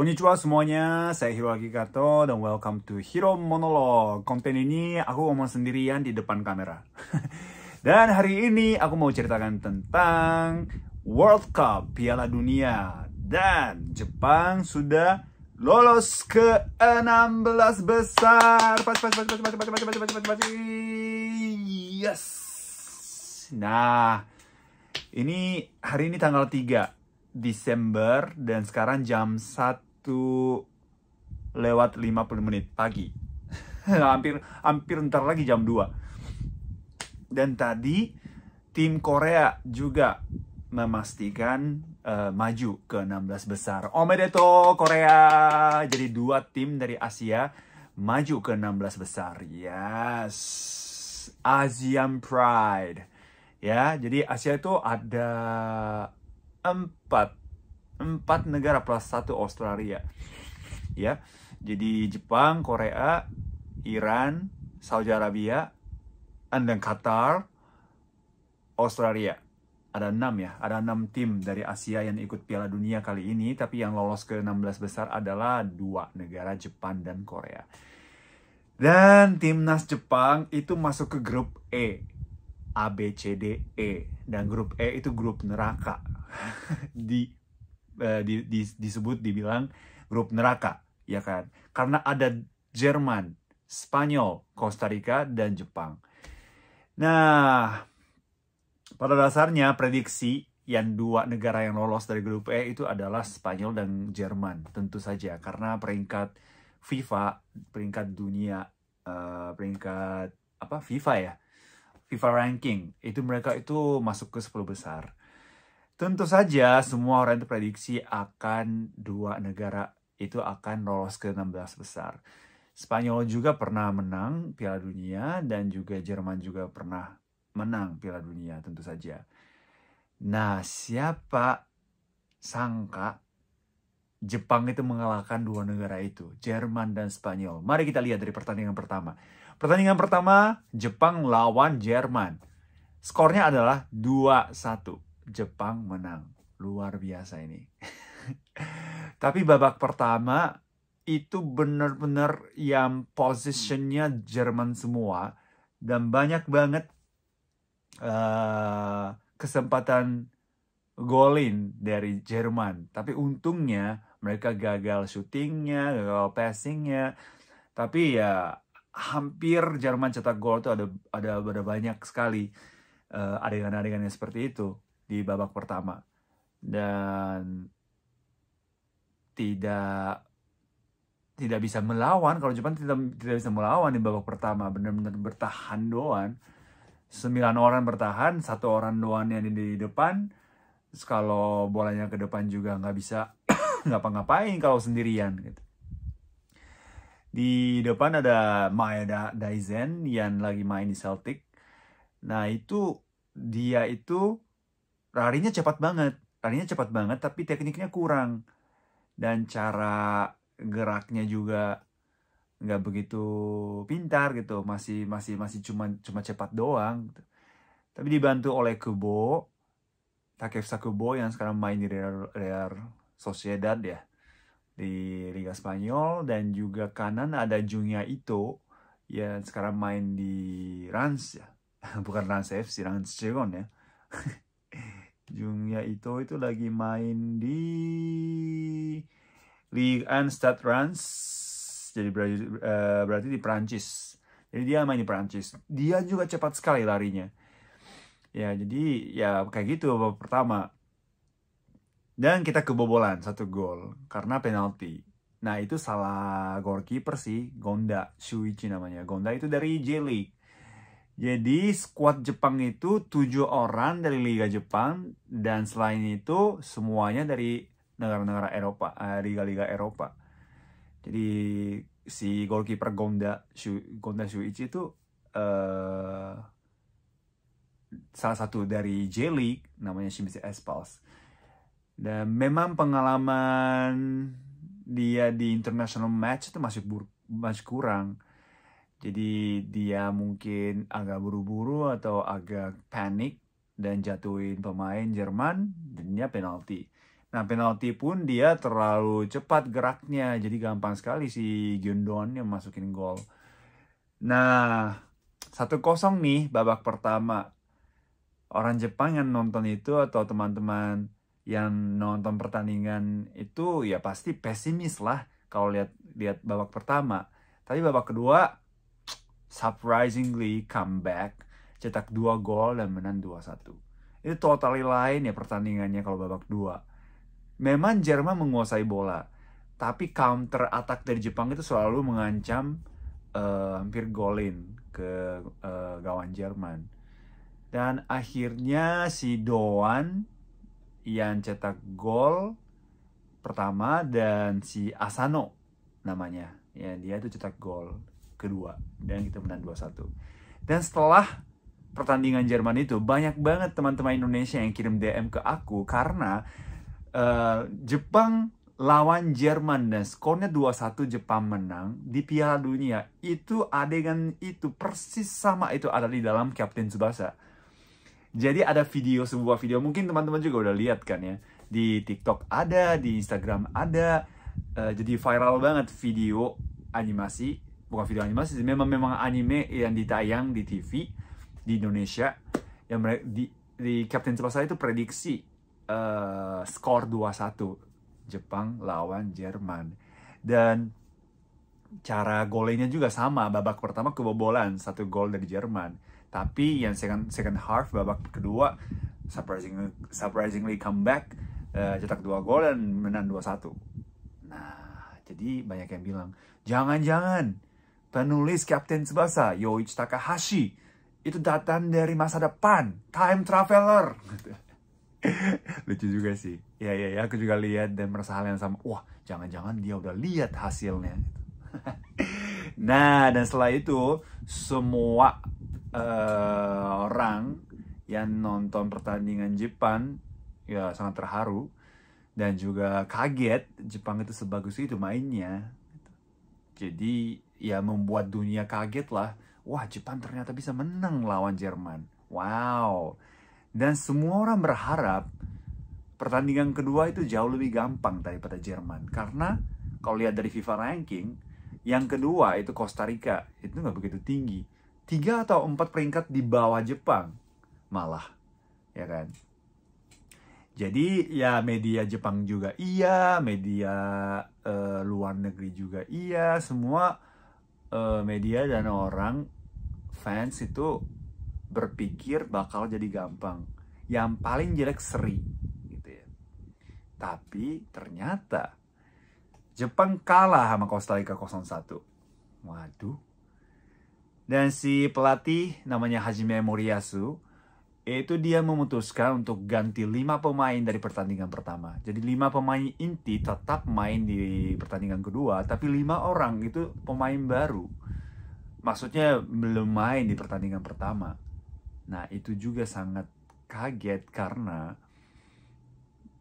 Konnichiwa semuanya, saya Hiro Akikato dan welcome to Hiro Monolog. Konten ini aku ngomong sendirian di depan kamera. dan hari ini aku mau ceritakan tentang World Cup Piala Dunia dan Jepang sudah lolos ke 16 besar. Pas pas pas pas pas pas pas pas pas pas Yes. Nah, ini hari ini tanggal 3 Desember dan sekarang jam 1 lewat 50 menit pagi hampir hampir ntar lagi jam 2 dan tadi tim Korea juga memastikan uh, maju ke 16 besar Omedeto Korea jadi dua tim dari Asia maju ke 16 besar yes Asian Pride ya jadi Asia itu ada empat empat negara plus satu Australia ya jadi Jepang Korea Iran Saudi Arabia and then Qatar Australia ada enam ya ada enam tim dari Asia yang ikut Piala Dunia kali ini tapi yang lolos ke 16 besar adalah dua negara Jepang dan Korea dan timnas Jepang itu masuk ke grup E A B C D E dan grup E itu grup neraka di Eh, di, di, disebut dibilang grup neraka, ya kan? Karena ada Jerman, Spanyol, Costa Rica, dan Jepang. Nah, pada dasarnya prediksi yang dua negara yang lolos dari grup E itu adalah Spanyol dan Jerman, tentu saja karena peringkat FIFA, peringkat dunia, uh, peringkat apa FIFA ya, FIFA ranking itu mereka itu masuk ke 10 besar. Tentu saja semua orang itu prediksi akan dua negara itu akan lolos ke 16 besar. Spanyol juga pernah menang Piala Dunia dan juga Jerman juga pernah menang Piala Dunia tentu saja. Nah, siapa sangka Jepang itu mengalahkan dua negara itu, Jerman dan Spanyol. Mari kita lihat dari pertandingan pertama. Pertandingan pertama, Jepang lawan Jerman. Skornya adalah 2-1. Jepang menang. Luar biasa ini. Tapi babak pertama itu benar-benar yang positionnya Jerman semua dan banyak banget uh, kesempatan golin dari Jerman. Tapi untungnya mereka gagal syutingnya, gagal passingnya. Tapi ya hampir Jerman cetak gol itu ada ada ada banyak sekali adegan uh, adegan yang seperti itu di babak pertama dan tidak tidak bisa melawan kalau Jepang tidak tidak bisa melawan di babak pertama benar-benar bertahan doan sembilan orang bertahan satu orang doan yang di depan Terus kalau bolanya ke depan juga nggak bisa ngapa-ngapain kalau sendirian gitu di depan ada Maeda Daizen yang lagi main di Celtic nah itu dia itu larinya cepat banget larinya cepat banget tapi tekniknya kurang dan cara geraknya juga nggak begitu pintar gitu masih masih masih cuma cuma cepat doang gitu. tapi dibantu oleh Kubo Takefsa Kubo yang sekarang main di Real, Real Sociedad ya di Liga Spanyol dan juga kanan ada Junya Ito yang sekarang main di Rans ya bukan Rans FC Rans Cirebon ya Jungya Ito itu lagi main di Ligue 1 Stade Rans. Jadi berarti, uh, berarti di Prancis. Jadi dia main di Prancis. Dia juga cepat sekali larinya. Ya, jadi ya kayak gitu babak pertama. Dan kita kebobolan satu gol karena penalti. Nah, itu salah goalkeeper sih, Gonda Shuichi namanya. Gonda itu dari J League. Jadi skuad Jepang itu tujuh orang dari Liga Jepang dan selain itu semuanya dari negara-negara Eropa, eh, liga-liga uh, Eropa. Jadi si goalkeeper Gonda Shu, Gonda Shuichi itu uh, salah satu dari J League namanya Shimizu Espals. Dan memang pengalaman dia di international match itu masih masih kurang. Jadi dia mungkin agak buru-buru atau agak panik dan jatuhin pemain Jerman jadinya penalti. Nah penalti pun dia terlalu cepat geraknya jadi gampang sekali si Gundogan yang masukin gol. Nah satu kosong nih babak pertama. Orang Jepang yang nonton itu atau teman-teman yang nonton pertandingan itu ya pasti pesimis lah kalau lihat lihat babak pertama. Tapi babak kedua surprisingly comeback cetak dua gol dan menang dua satu Itu totally lain ya pertandingannya kalau babak dua Memang Jerman menguasai bola, tapi counter attack dari Jepang itu selalu mengancam uh, hampir golin ke uh, gawang Jerman. Dan akhirnya si Doan yang cetak gol pertama dan si Asano namanya. Ya, dia itu cetak gol kedua dan kita menang 2-1. Dan setelah pertandingan Jerman itu banyak banget teman-teman Indonesia yang kirim DM ke aku karena uh, Jepang lawan Jerman dan skornya 2-1 Jepang menang di Piala Dunia itu adegan itu persis sama itu ada di dalam Captain Tsubasa. Jadi ada video sebuah video mungkin teman-teman juga udah lihat kan ya di TikTok ada di Instagram ada uh, jadi viral banget video animasi bukan video animasi sih memang memang anime yang ditayang di TV di Indonesia yang di, di Captain Tsubasa itu prediksi uh, skor 2-1 Jepang lawan Jerman dan cara golenya juga sama babak pertama kebobolan satu gol dari Jerman tapi yang second second half babak kedua surprisingly surprisingly comeback uh, eh, cetak dua gol dan menang 2-1 nah jadi banyak yang bilang jangan-jangan penulis Kapten Tsubasa, Yoichi Takahashi, itu datang dari masa depan, time traveler. Lucu juga sih. Ya, ya, ya, aku juga lihat dan merasa hal yang sama. Wah, jangan-jangan dia udah lihat hasilnya. nah, dan setelah itu, semua uh, orang yang nonton pertandingan Jepang, ya sangat terharu. Dan juga kaget Jepang itu sebagus itu mainnya. Jadi ya membuat dunia kaget lah. Wah, Jepang ternyata bisa menang lawan Jerman. Wow. Dan semua orang berharap pertandingan kedua itu jauh lebih gampang daripada Jerman. Karena kalau lihat dari FIFA ranking, yang kedua itu Costa Rica. Itu nggak begitu tinggi. Tiga atau empat peringkat di bawah Jepang. Malah. Ya kan? Jadi ya media Jepang juga iya, media uh, luar negeri juga iya, semua uh, media dan orang fans itu berpikir bakal jadi gampang. Yang paling jelek seri gitu ya. Tapi ternyata Jepang kalah sama Costa Rica 0-1. Waduh. Dan si pelatih namanya Hajime Moriyasu yaitu dia memutuskan untuk ganti lima pemain dari pertandingan pertama. Jadi lima pemain inti tetap main di pertandingan kedua, tapi lima orang itu pemain baru. Maksudnya belum main di pertandingan pertama. Nah, itu juga sangat kaget karena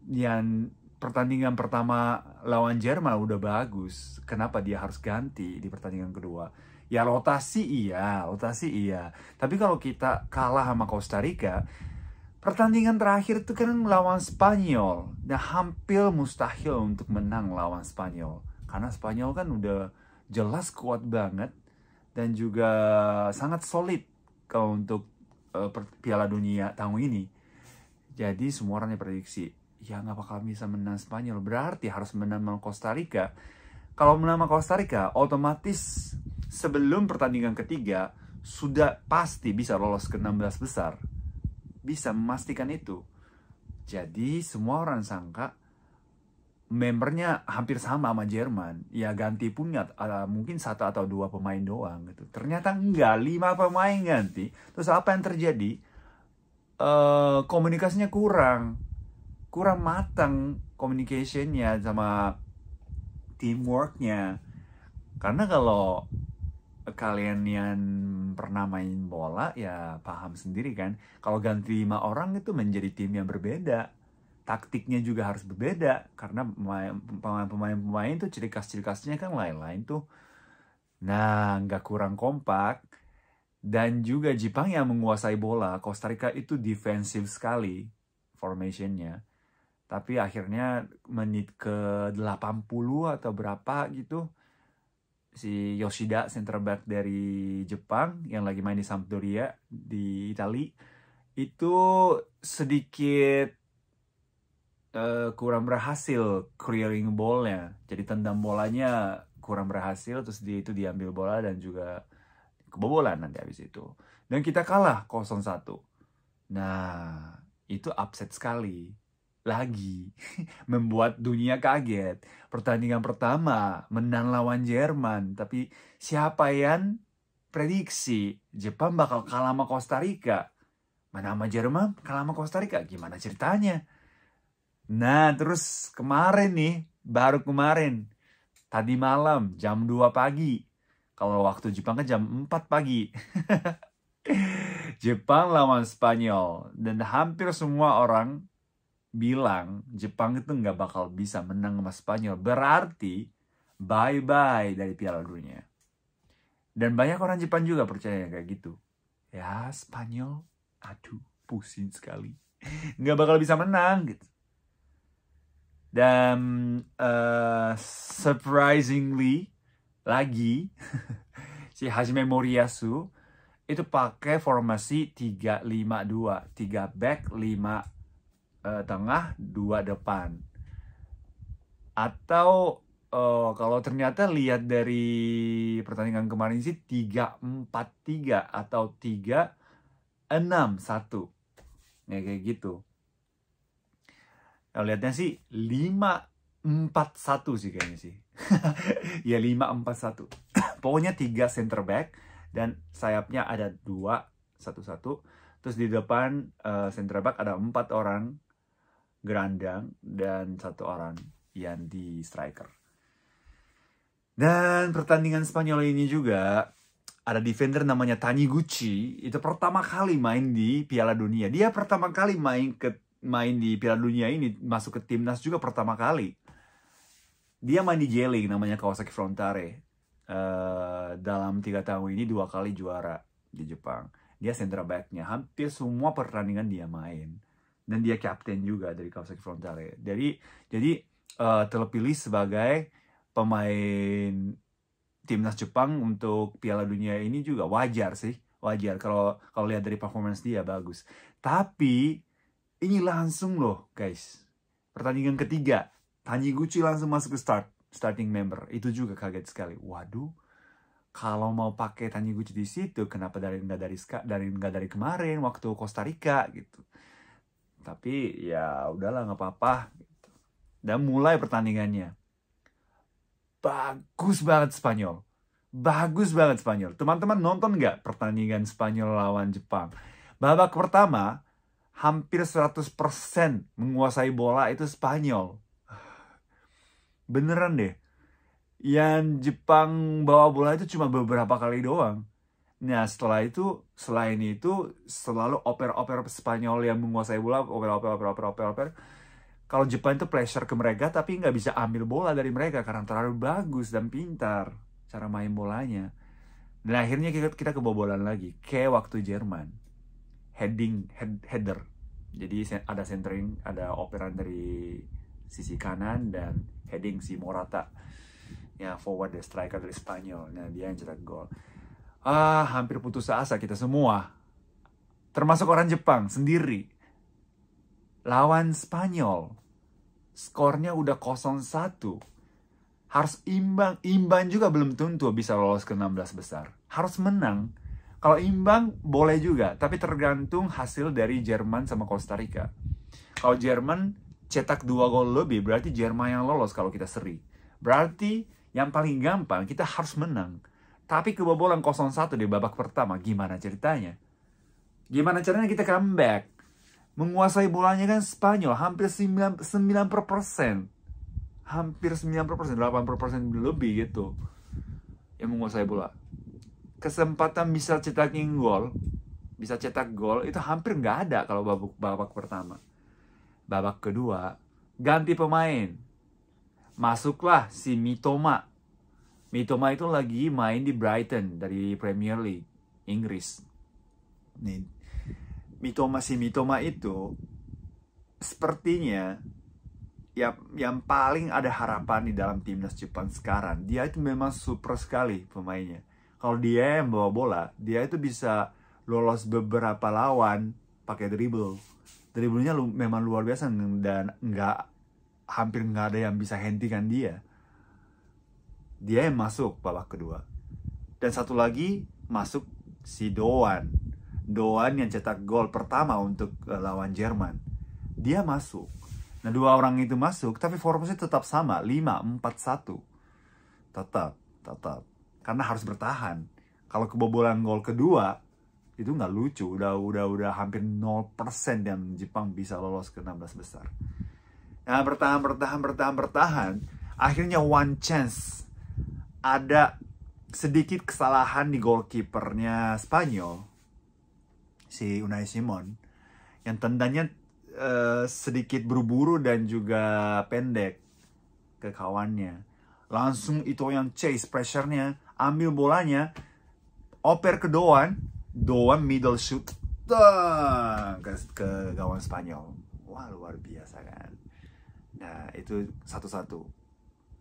yang pertandingan pertama lawan Jerman udah bagus. Kenapa dia harus ganti di pertandingan kedua? Ya rotasi iya, rotasi iya. Tapi kalau kita kalah sama Costa Rica, pertandingan terakhir itu kan melawan Spanyol. Nah, hampir mustahil untuk menang lawan Spanyol. Karena Spanyol kan udah jelas kuat banget dan juga sangat solid kalau untuk uh, Piala Dunia tahun ini. Jadi semua orang yang prediksi, ya nggak bakal bisa menang Spanyol. Berarti harus menang sama Costa Rica. Kalau menang sama Costa Rica, otomatis sebelum pertandingan ketiga sudah pasti bisa lolos ke 16 besar. Bisa memastikan itu. Jadi semua orang sangka membernya hampir sama sama Jerman. Ya ganti punya uh, mungkin satu atau dua pemain doang gitu. Ternyata enggak, lima pemain ganti. Terus apa yang terjadi? Uh, komunikasinya kurang, kurang matang communicationnya sama teamworknya. Karena kalau kalian yang pernah main bola ya paham sendiri kan. Kalau ganti lima orang itu menjadi tim yang berbeda. Taktiknya juga harus berbeda karena pemain-pemain pemain-pemain itu ciri khas-ciri khasnya kan lain-lain tuh. Nah, nggak kurang kompak. Dan juga Jepang yang menguasai bola, Costa Rica itu defensif sekali formationnya. Tapi akhirnya menit ke 80 atau berapa gitu, si Yoshida center back dari Jepang yang lagi main di Sampdoria di Itali itu sedikit uh, kurang berhasil clearing ballnya jadi tendang bolanya kurang berhasil terus dia itu diambil bola dan juga kebobolan nanti habis itu dan kita kalah 0-1 nah itu upset sekali lagi membuat dunia kaget. Pertandingan pertama menang lawan Jerman, tapi siapa yang prediksi Jepang bakal kalah sama Costa Rica? Mana sama Jerman kalah sama Costa Rica? Gimana ceritanya? Nah, terus kemarin nih, baru kemarin tadi malam jam 2 pagi. Kalau waktu Jepang kan jam 4 pagi. Jepang lawan Spanyol dan hampir semua orang bilang Jepang itu nggak bakal bisa menang sama Spanyol. Berarti bye-bye dari Piala Dunia. Dan banyak orang Jepang juga percaya kayak gitu. Ya Spanyol, aduh pusing sekali. Nggak bakal bisa menang gitu. Dan uh, surprisingly lagi si Hajime Moriyasu itu pakai formasi 352, 3 back, 5 uh, tengah, dua depan. Atau uh, kalau ternyata lihat dari pertandingan kemarin sih tiga empat tiga atau tiga enam satu ya, kayak gitu. Kalau lihatnya sih lima empat satu sih kayaknya sih. ya lima empat satu Pokoknya tiga center back dan sayapnya ada dua satu-satu. Terus di depan uh, center back ada empat orang gelandang dan satu orang yang di striker. Dan pertandingan Spanyol ini juga ada defender namanya Gucci itu pertama kali main di Piala Dunia. Dia pertama kali main ke main di Piala Dunia ini masuk ke timnas juga pertama kali. Dia main di j namanya Kawasaki Frontare. Uh, dalam tiga tahun ini dua kali juara di Jepang. Dia center backnya. Hampir semua pertandingan dia main dan dia kapten juga dari Kawasaki Frontale. Jadi jadi uh, terpilih sebagai pemain timnas Jepang untuk Piala Dunia ini juga wajar sih, wajar kalau kalau lihat dari performance dia bagus. Tapi ini langsung loh, guys. Pertandingan ketiga, Taniguchi langsung masuk ke start starting member. Itu juga kaget sekali. Waduh, kalau mau pakai Taniguchi di situ, kenapa dari nggak dari dari nggak dari kemarin waktu Costa Rica gitu? tapi ya udahlah nggak apa-apa gitu. dan mulai pertandingannya bagus banget Spanyol bagus banget Spanyol teman-teman nonton nggak pertandingan Spanyol lawan Jepang babak pertama hampir 100% menguasai bola itu Spanyol beneran deh yang Jepang bawa bola itu cuma beberapa kali doang Nah setelah itu, selain itu selalu oper-oper Spanyol yang menguasai bola, oper-oper, oper-oper, oper Kalau Jepang itu pleasure ke mereka tapi nggak bisa ambil bola dari mereka karena terlalu bagus dan pintar cara main bolanya. Dan akhirnya kita, kita kebobolan lagi, kayak waktu Jerman. Heading, head, header. Jadi ada centering, ada operan dari sisi kanan dan heading si Morata. Ya forward the striker dari Spanyol. Nah dia yang cetak gol. Ah, hampir putus asa kita semua. Termasuk orang Jepang sendiri. Lawan Spanyol. Skornya udah 0-1. Harus imbang. Imbang juga belum tentu bisa lolos ke 16 besar. Harus menang. Kalau imbang boleh juga, tapi tergantung hasil dari Jerman sama Costa Rica. Kalau Jerman cetak dua gol lebih, berarti Jerman yang lolos kalau kita seri. Berarti yang paling gampang kita harus menang. Tapi kebobolan 0-1 di babak pertama, gimana ceritanya? Gimana caranya kita comeback? Menguasai bolanya kan Spanyol, hampir 9, persen. Hampir 9 per persen, 8 persen lebih gitu. Yang menguasai bola. Kesempatan bisa cetakin gol, bisa cetak gol, itu hampir nggak ada kalau babak, babak pertama. Babak kedua, ganti pemain. Masuklah si Mitoma Mitoma itu lagi main di Brighton dari Premier League Inggris. Nih, Mitoma si Mitoma itu sepertinya ya yang paling ada harapan di dalam timnas Jepang sekarang. Dia itu memang super sekali pemainnya. Kalau dia yang bawa bola, dia itu bisa lolos beberapa lawan pakai dribble. Dribblenya lu, memang luar biasa dan nggak hampir nggak ada yang bisa hentikan dia dia yang masuk babak kedua. Dan satu lagi masuk si Doan. Doan yang cetak gol pertama untuk eh, lawan Jerman. Dia masuk. Nah dua orang itu masuk, tapi formasi tetap sama, 5-4-1. Tetap, tetap. Karena harus bertahan. Kalau kebobolan gol kedua, itu nggak lucu. Udah udah udah hampir 0% yang Jepang bisa lolos ke 16 besar. Nah bertahan, bertahan, bertahan, bertahan. Akhirnya one chance ada sedikit kesalahan di goalkeepernya Spanyol si Unai Simon yang tendanya uh, sedikit berburu dan juga pendek ke kawannya langsung itu yang chase pressure-nya ambil bolanya oper ke Doan Doan middle shoot tang, ke, ke gawang Spanyol wah luar biasa kan nah itu satu-satu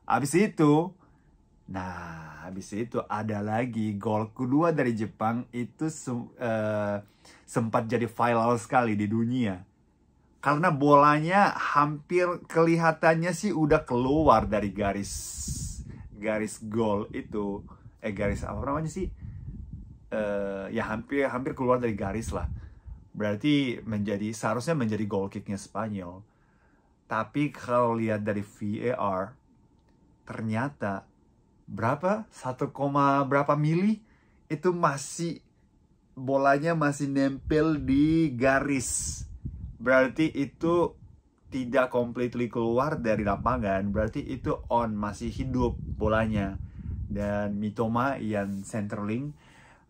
habis itu Nah, habis itu ada lagi gol kedua dari Jepang itu se uh, eh, sempat jadi viral sekali di dunia. Karena bolanya hampir kelihatannya sih udah keluar dari garis garis gol itu. Eh garis apa namanya sih? Uh, ya hampir hampir keluar dari garis lah. Berarti menjadi seharusnya menjadi goal kicknya Spanyol. Tapi kalau lihat dari VAR ternyata berapa 1, berapa mili itu masih bolanya masih nempel di garis berarti itu tidak completely keluar dari lapangan berarti itu on masih hidup bolanya dan Mitoma yang centerling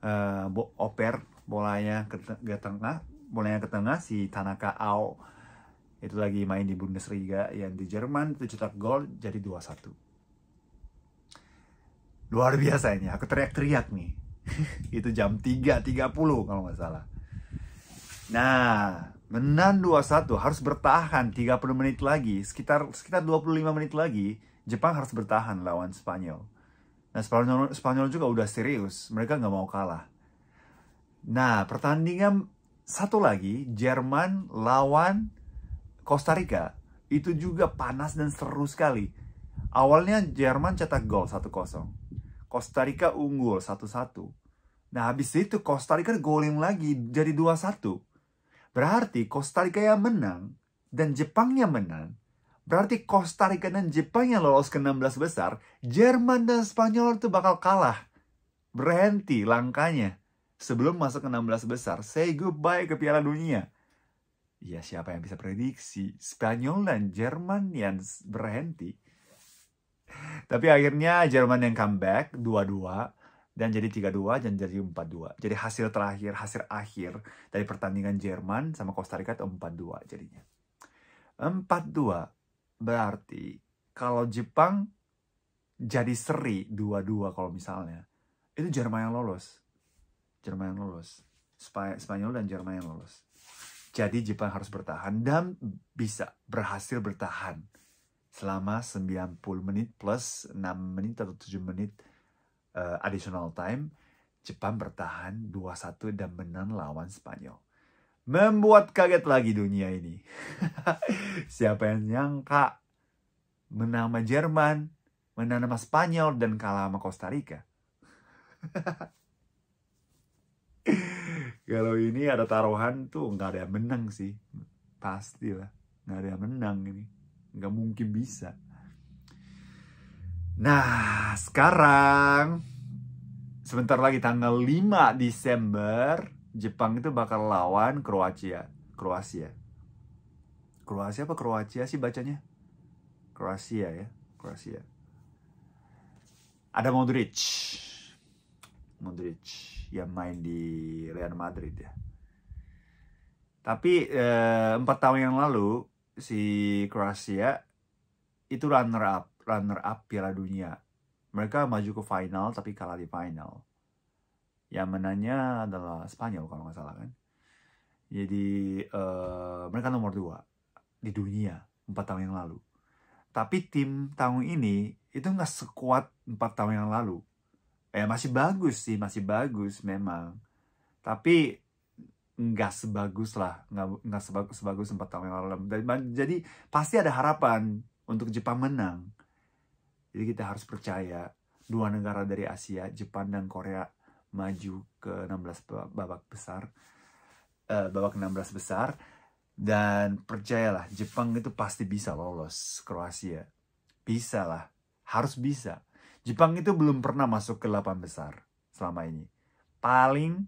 uh, oper bolanya ke, ke tengah bolanya ke tengah si Tanaka Ao itu lagi main di Bundesliga yang di Jerman itu cetak gol jadi 2-1 luar biasa ini aku teriak-teriak nih itu jam 3.30 kalau nggak salah nah menang dua satu harus bertahan 30 menit lagi sekitar sekitar 25 menit lagi Jepang harus bertahan lawan Spanyol nah Spanyol Spanyol juga udah serius mereka nggak mau kalah nah pertandingan satu lagi Jerman lawan Costa Rica itu juga panas dan seru sekali awalnya Jerman cetak gol satu kosong. Costa Rica unggul 1-1. Nah habis itu Costa Rica golin lagi jadi 2-1. Berarti Costa Rica yang menang dan Jepangnya menang. Berarti Costa Rica dan Jepang yang lolos ke 16 besar, Jerman dan Spanyol itu bakal kalah. Berhenti langkahnya. Sebelum masuk ke 16 besar, say goodbye ke Piala Dunia. Ya siapa yang bisa prediksi Spanyol dan Jerman yang berhenti tapi akhirnya Jerman yang comeback 2-2 dan jadi 3-2 dan jadi 4-2. Jadi hasil terakhir, hasil akhir dari pertandingan Jerman sama Costa Rica itu 4-2 jadinya. 4-2 berarti kalau Jepang jadi seri 2-2 kalau misalnya itu Jerman yang lolos. Jerman yang lolos. Sp Spanyol dan Jerman yang lolos. Jadi Jepang harus bertahan dan bisa berhasil bertahan selama 90 menit plus 6 menit atau 7 menit uh, additional time, Jepang bertahan 2-1 dan menang lawan Spanyol. Membuat kaget lagi dunia ini. Siapa yang nyangka menang sama Jerman, menang sama Spanyol, dan kalah sama Costa Rica. Kalau ini ada taruhan tuh nggak ada yang menang sih. Pasti lah. nggak ada yang menang ini nggak mungkin bisa nah sekarang sebentar lagi tanggal 5 Desember Jepang itu bakal lawan Kroasia Kroasia Kroasia apa Kroasia sih bacanya Kroasia ya Kroasia ada Modric Modric yang main di Real Madrid ya tapi eh, empat eh, tahun yang lalu si Kroasia itu runner up, runner up Piala Dunia. Mereka maju ke final tapi kalah di final. Yang menangnya adalah Spanyol kalau nggak salah kan. Jadi uh, mereka nomor dua di dunia empat tahun yang lalu. Tapi tim tahun ini itu nggak sekuat empat tahun yang lalu. Eh masih bagus sih, masih bagus memang. Tapi nggak sebagus lah nggak sebagus, sebagus empat tahun yang lalu jadi pasti ada harapan untuk Jepang menang jadi kita harus percaya dua negara dari Asia Jepang dan Korea maju ke 16 babak besar uh, babak 16 besar dan percayalah Jepang itu pasti bisa lolos Kroasia bisa lah harus bisa Jepang itu belum pernah masuk ke 8 besar selama ini paling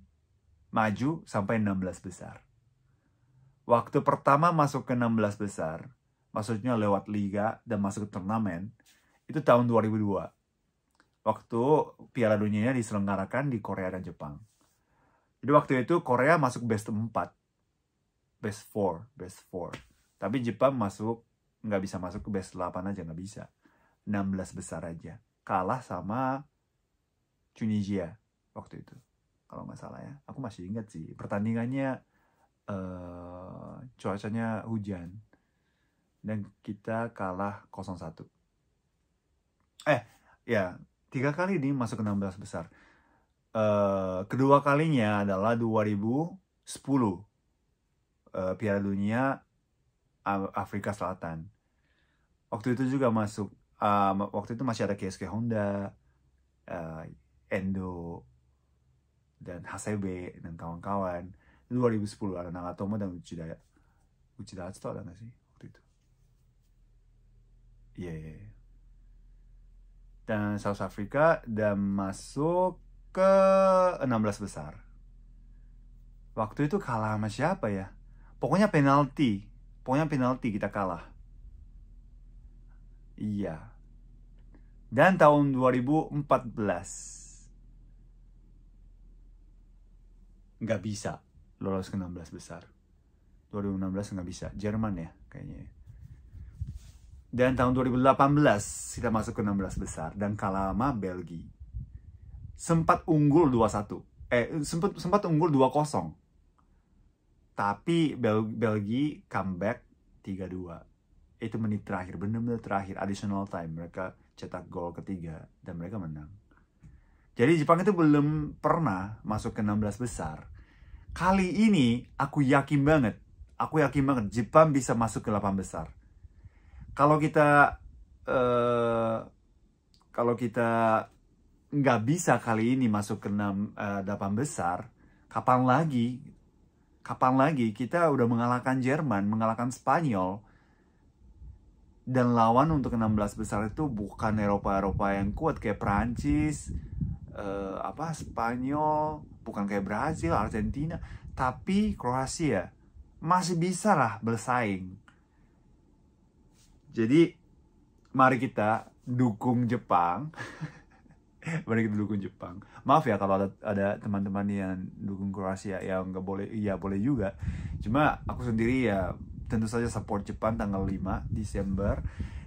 maju sampai 16 besar. Waktu pertama masuk ke 16 besar, maksudnya lewat liga dan masuk ke turnamen, itu tahun 2002. Waktu Piala Dunia diselenggarakan di Korea dan Jepang. Jadi waktu itu Korea masuk best 4. Best 4, best 4. Tapi Jepang masuk nggak bisa masuk ke best 8 aja nggak bisa. 16 besar aja. Kalah sama Tunisia waktu itu kalau nggak salah ya aku masih ingat sih pertandingannya uh, cuacanya hujan dan kita kalah 0-1 eh ya tiga kali ini masuk ke 16 besar uh, kedua kalinya adalah 2010 uh, eh, Piala Dunia Afrika Selatan waktu itu juga masuk uh, waktu itu masih ada KSK Honda uh, Endo dan Hasebe dan kawan-kawan 2010 ada Nagatomo dan Uchida Uchida Hatsuto ada gak sih waktu itu iya yeah, iya yeah. dan South Africa dan masuk ke 16 besar waktu itu kalah sama siapa ya pokoknya penalti pokoknya penalti kita kalah iya yeah. dan tahun 2014 nggak bisa lolos ke 16 besar 2016 nggak bisa Jerman ya kayaknya ya. dan tahun 2018 kita masuk ke 16 besar dan kalah sama Belgia sempat unggul 2-1 eh sempat sempat unggul 2-0 tapi Bel Belgia comeback 3-2 itu menit terakhir benar-benar terakhir additional time mereka cetak gol ketiga dan mereka menang jadi Jepang itu belum pernah masuk ke 16 besar. Kali ini aku yakin banget, aku yakin banget Jepang bisa masuk ke 8 besar. Kalau kita uh, kalau kita nggak bisa kali ini masuk ke 6 uh, 8 besar, kapan lagi? Kapan lagi kita udah mengalahkan Jerman, mengalahkan Spanyol, dan lawan untuk 16 besar itu bukan Eropa-Eropa yang kuat kayak Prancis, eh, apa Spanyol bukan kayak Brazil Argentina tapi Kroasia masih bisa lah bersaing jadi mari kita dukung Jepang mari kita dukung Jepang maaf ya kalau ada ada teman-teman yang dukung Kroasia yang nggak boleh iya boleh juga cuma aku sendiri ya tentu saja support Jepang tanggal 5 Desember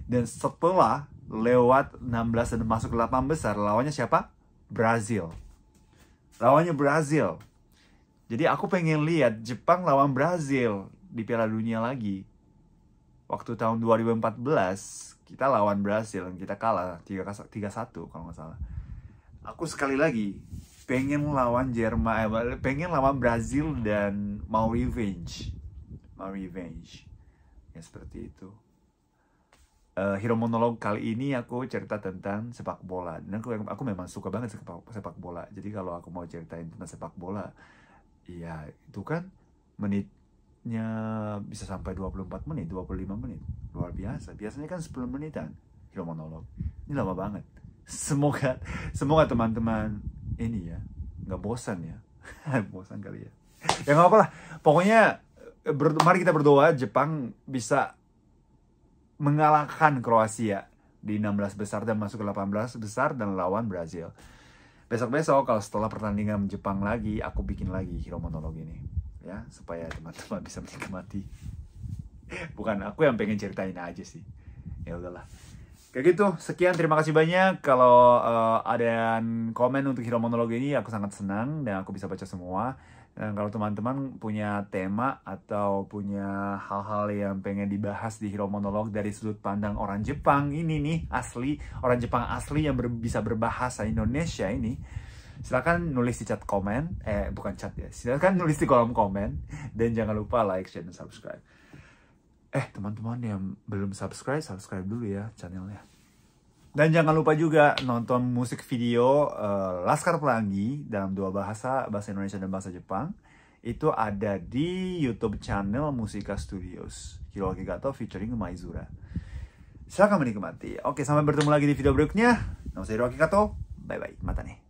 dan setelah lewat 16 dan masuk ke 8 besar lawannya siapa Brazil. Lawannya Brazil. Jadi aku pengen lihat Jepang lawan Brazil di Piala Dunia lagi. Waktu tahun 2014 kita lawan Brazil kita kalah 3-1 kalau nggak salah. Aku sekali lagi pengen lawan Jerman, eh, pengen lawan Brazil dan mau revenge. Mau revenge. Ya seperti itu uh, hero monolog kali ini aku cerita tentang sepak bola. Dan aku aku memang suka banget sepak, sepak bola. Jadi kalau aku mau ceritain tentang sepak bola, ya itu kan menitnya bisa sampai 24 menit, 25 menit. Luar biasa. Biasanya kan 10 menitan hero monolog. Ini lama banget. Semoga semoga teman-teman ini ya nggak bosan ya. bosan kali ya. Ya nggak apa lah. Pokoknya eh, ber, mari kita berdoa Jepang bisa mengalahkan Kroasia di 16 besar dan masuk ke 18 besar dan lawan Brazil. Besok-besok kalau setelah pertandingan Jepang lagi, aku bikin lagi hero monolog ini ya supaya teman-teman bisa menikmati. Bukan aku yang pengen ceritain aja sih. Ya udahlah. Kayak gitu, sekian terima kasih banyak. Kalau uh, ada komen untuk hero monolog ini aku sangat senang dan aku bisa baca semua. Nah, kalau teman-teman punya tema atau punya hal-hal yang pengen dibahas di Hero Monolog dari sudut pandang orang Jepang ini nih asli orang Jepang asli yang ber bisa berbahasa Indonesia ini silahkan nulis di chat komen eh bukan chat ya silahkan nulis di kolom komen dan jangan lupa like share dan subscribe eh teman-teman yang belum subscribe subscribe dulu ya channelnya dan jangan lupa juga nonton musik video uh, Laskar Pelangi dalam dua bahasa, bahasa Indonesia dan bahasa Jepang. Itu ada di YouTube channel Musika Studios. Hiroaki Gato featuring Maizura. Silahkan menikmati. Oke, sampai bertemu lagi di video berikutnya. Nama saya Hiroaki Gato. Bye-bye. Mata nih.